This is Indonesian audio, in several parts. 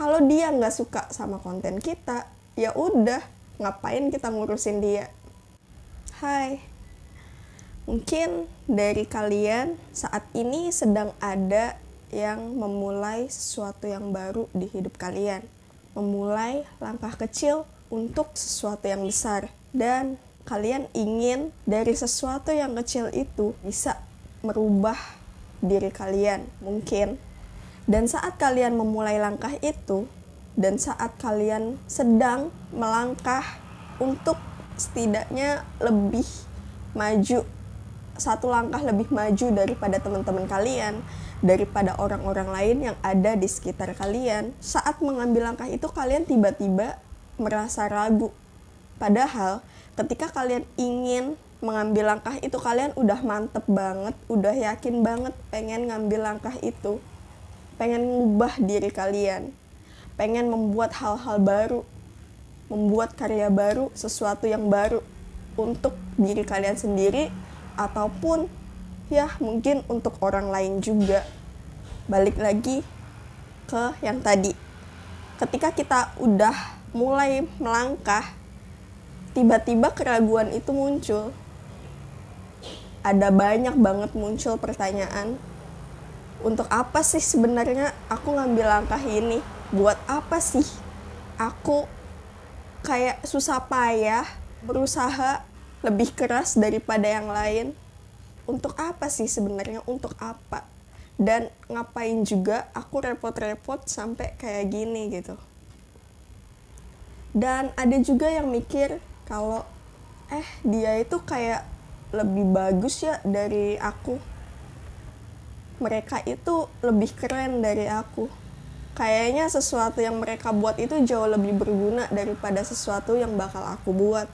kalau dia nggak suka sama konten kita ya udah ngapain kita ngurusin dia hai mungkin dari kalian saat ini sedang ada yang memulai sesuatu yang baru di hidup kalian memulai langkah kecil untuk sesuatu yang besar dan kalian ingin dari sesuatu yang kecil itu bisa merubah diri kalian mungkin dan saat kalian memulai langkah itu, dan saat kalian sedang melangkah untuk setidaknya lebih maju, satu langkah lebih maju daripada teman-teman kalian, daripada orang-orang lain yang ada di sekitar kalian, saat mengambil langkah itu kalian tiba-tiba merasa ragu. Padahal ketika kalian ingin mengambil langkah itu kalian udah mantep banget, udah yakin banget pengen ngambil langkah itu pengen ngubah diri kalian, pengen membuat hal-hal baru, membuat karya baru, sesuatu yang baru untuk diri kalian sendiri ataupun ya mungkin untuk orang lain juga. Balik lagi ke yang tadi. Ketika kita udah mulai melangkah, tiba-tiba keraguan itu muncul. Ada banyak banget muncul pertanyaan untuk apa sih sebenarnya aku ngambil langkah ini buat apa sih aku kayak susah payah berusaha lebih keras daripada yang lain untuk apa sih sebenarnya untuk apa dan ngapain juga aku repot-repot sampai kayak gini gitu dan ada juga yang mikir kalau eh dia itu kayak lebih bagus ya dari aku mereka itu lebih keren dari aku kayaknya sesuatu yang mereka buat itu jauh lebih berguna daripada sesuatu yang bakal aku buat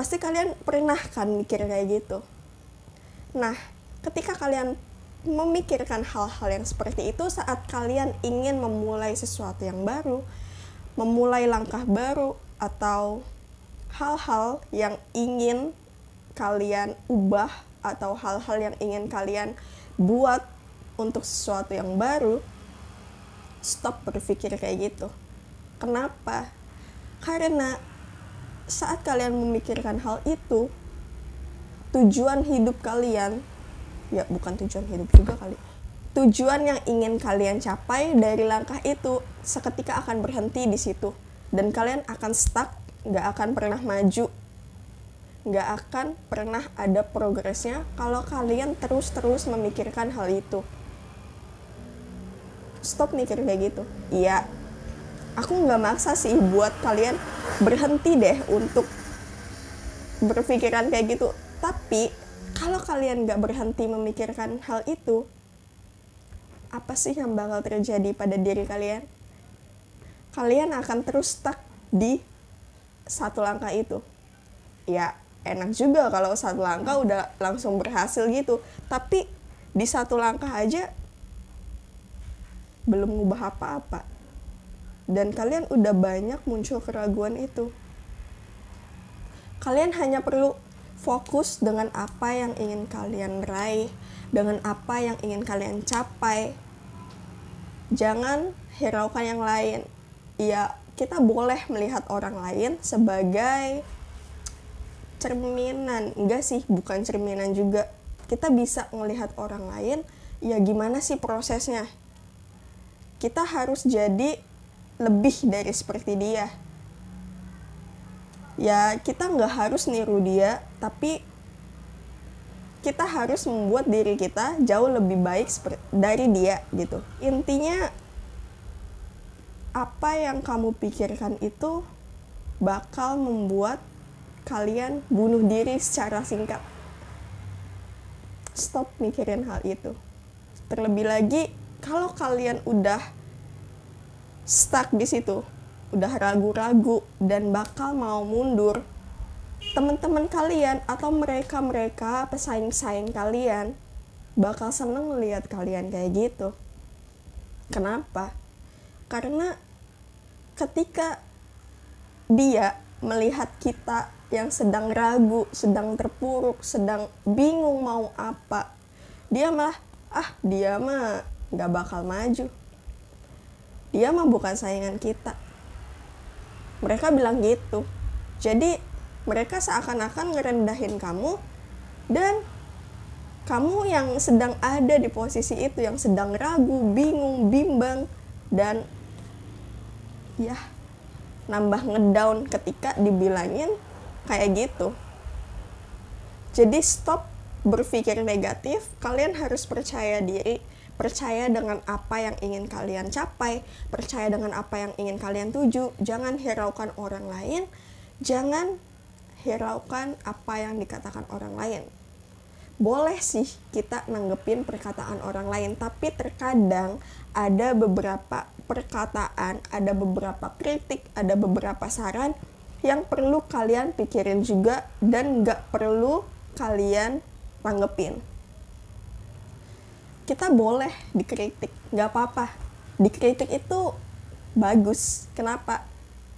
pasti kalian pernah kan mikir kayak gitu nah ketika kalian memikirkan hal-hal yang seperti itu saat kalian ingin memulai sesuatu yang baru memulai langkah baru atau hal-hal yang ingin kalian ubah atau hal-hal yang ingin kalian buat untuk sesuatu yang baru stop berpikir kayak gitu kenapa karena saat kalian memikirkan hal itu tujuan hidup kalian ya bukan tujuan hidup juga kali tujuan yang ingin kalian capai dari langkah itu seketika akan berhenti di situ dan kalian akan stuck nggak akan pernah maju nggak akan pernah ada progresnya kalau kalian terus-terus memikirkan hal itu. Stop mikir kayak gitu. Iya, aku nggak maksa sih buat kalian berhenti deh untuk berpikiran kayak gitu. Tapi kalau kalian nggak berhenti memikirkan hal itu, apa sih yang bakal terjadi pada diri kalian? Kalian akan terus stuck di satu langkah itu. Ya, enak juga kalau satu langkah hmm. udah langsung berhasil gitu tapi di satu langkah aja belum ngubah apa-apa dan kalian udah banyak muncul keraguan itu kalian hanya perlu fokus dengan apa yang ingin kalian raih dengan apa yang ingin kalian capai jangan hiraukan yang lain ya kita boleh melihat orang lain sebagai cerminan enggak sih bukan cerminan juga kita bisa melihat orang lain ya gimana sih prosesnya kita harus jadi lebih dari seperti dia ya kita nggak harus niru dia tapi kita harus membuat diri kita jauh lebih baik dari dia gitu intinya apa yang kamu pikirkan itu bakal membuat kalian bunuh diri secara singkat stop mikirin hal itu terlebih lagi kalau kalian udah stuck di situ udah ragu-ragu dan bakal mau mundur teman-teman kalian atau mereka-mereka pesaing-saing kalian bakal seneng ngeliat kalian kayak gitu. Kenapa? Karena ketika dia melihat kita yang sedang ragu, sedang terpuruk, sedang bingung mau apa, dia mah, ah dia mah gak bakal maju. Dia mah bukan saingan kita. Mereka bilang gitu. Jadi mereka seakan-akan ngerendahin kamu dan kamu yang sedang ada di posisi itu, yang sedang ragu, bingung, bimbang, dan ya nambah ngedown ketika dibilangin kayak gitu jadi stop berpikir negatif kalian harus percaya diri percaya dengan apa yang ingin kalian capai percaya dengan apa yang ingin kalian tuju jangan hiraukan orang lain jangan hiraukan apa yang dikatakan orang lain boleh sih kita nanggepin perkataan orang lain, tapi terkadang ada beberapa perkataan, ada beberapa kritik, ada beberapa saran yang perlu kalian pikirin juga dan nggak perlu kalian tanggepin. Kita boleh dikritik, nggak apa-apa. Dikritik itu bagus. Kenapa?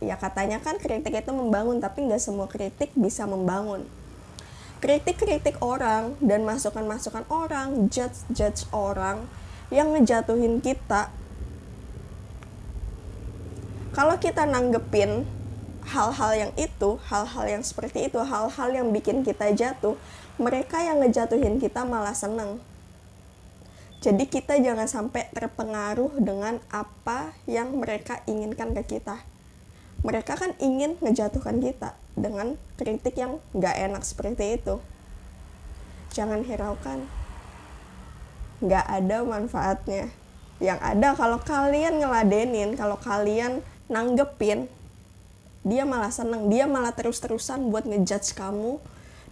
Ya katanya kan kritik itu membangun, tapi nggak semua kritik bisa membangun. Kritik-kritik orang dan masukan-masukan orang, judge-judge orang yang ngejatuhin kita. Kalau kita nanggepin hal-hal yang itu, hal-hal yang seperti itu, hal-hal yang bikin kita jatuh, mereka yang ngejatuhin kita malah seneng. Jadi kita jangan sampai terpengaruh dengan apa yang mereka inginkan ke kita. Mereka kan ingin ngejatuhkan kita dengan kritik yang nggak enak seperti itu. Jangan hiraukan. Nggak ada manfaatnya. Yang ada kalau kalian ngeladenin, kalau kalian nanggepin, dia malah seneng dia malah terus-terusan buat ngejudge kamu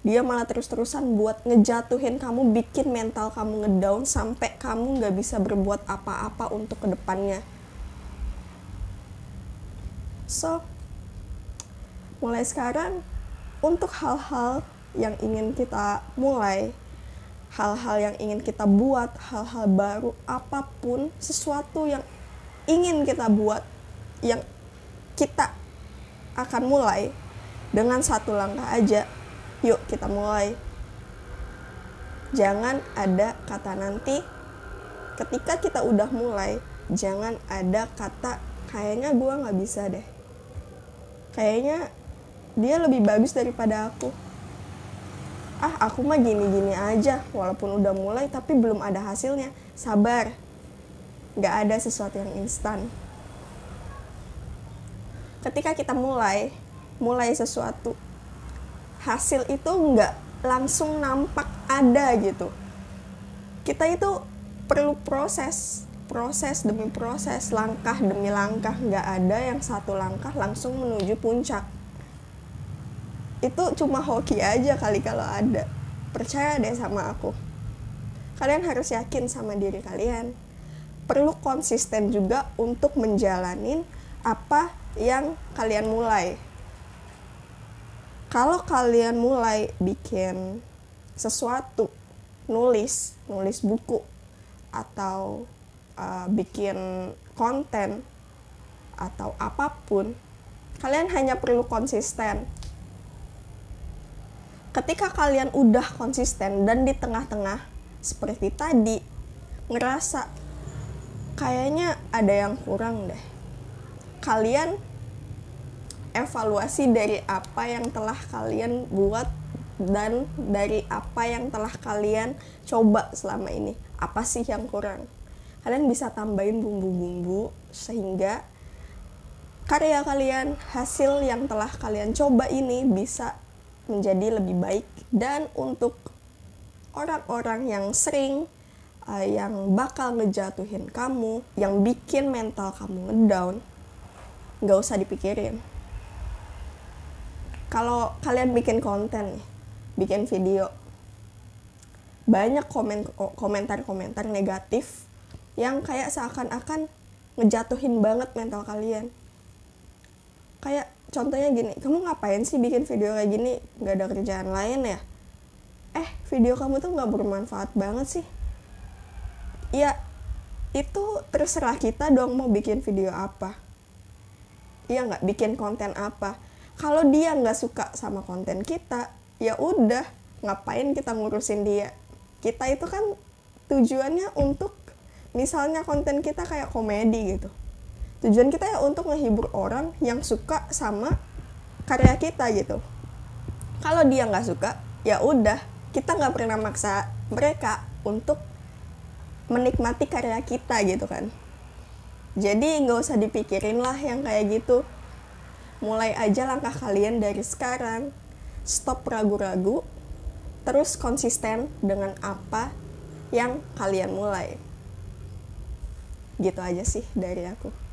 dia malah terus-terusan buat ngejatuhin kamu bikin mental kamu ngedown sampai kamu nggak bisa berbuat apa-apa untuk kedepannya so mulai sekarang untuk hal-hal yang ingin kita mulai hal-hal yang ingin kita buat hal-hal baru apapun sesuatu yang ingin kita buat yang kita akan mulai dengan satu langkah aja. Yuk kita mulai. Jangan ada kata nanti. Ketika kita udah mulai, jangan ada kata kayaknya gue nggak bisa deh. Kayaknya dia lebih bagus daripada aku. Ah, aku mah gini-gini aja, walaupun udah mulai tapi belum ada hasilnya. Sabar, nggak ada sesuatu yang instan ketika kita mulai mulai sesuatu hasil itu nggak langsung nampak ada gitu kita itu perlu proses proses demi proses langkah demi langkah nggak ada yang satu langkah langsung menuju puncak itu cuma hoki aja kali kalau ada percaya deh sama aku kalian harus yakin sama diri kalian perlu konsisten juga untuk menjalanin apa yang kalian mulai. Kalau kalian mulai bikin sesuatu, nulis, nulis buku, atau uh, bikin konten, atau apapun, kalian hanya perlu konsisten. Ketika kalian udah konsisten dan di tengah-tengah, seperti tadi, ngerasa kayaknya ada yang kurang deh kalian evaluasi dari apa yang telah kalian buat dan dari apa yang telah kalian coba selama ini. Apa sih yang kurang? Kalian bisa tambahin bumbu-bumbu sehingga karya kalian, hasil yang telah kalian coba ini bisa menjadi lebih baik dan untuk orang-orang yang sering uh, yang bakal ngejatuhin kamu, yang bikin mental kamu ngedown, nggak usah dipikirin kalau kalian bikin konten bikin video banyak komen komentar-komentar negatif yang kayak seakan-akan ngejatuhin banget mental kalian kayak contohnya gini kamu ngapain sih bikin video kayak gini Gak ada kerjaan lain ya eh video kamu tuh nggak bermanfaat banget sih ya itu terserah kita dong mau bikin video apa ya nggak bikin konten apa kalau dia nggak suka sama konten kita ya udah ngapain kita ngurusin dia kita itu kan tujuannya untuk misalnya konten kita kayak komedi gitu tujuan kita ya untuk menghibur orang yang suka sama karya kita gitu kalau dia nggak suka ya udah kita nggak pernah maksa mereka untuk menikmati karya kita gitu kan jadi nggak usah dipikirin lah yang kayak gitu. Mulai aja langkah kalian dari sekarang. Stop ragu-ragu, terus konsisten dengan apa yang kalian mulai. Gitu aja sih dari aku.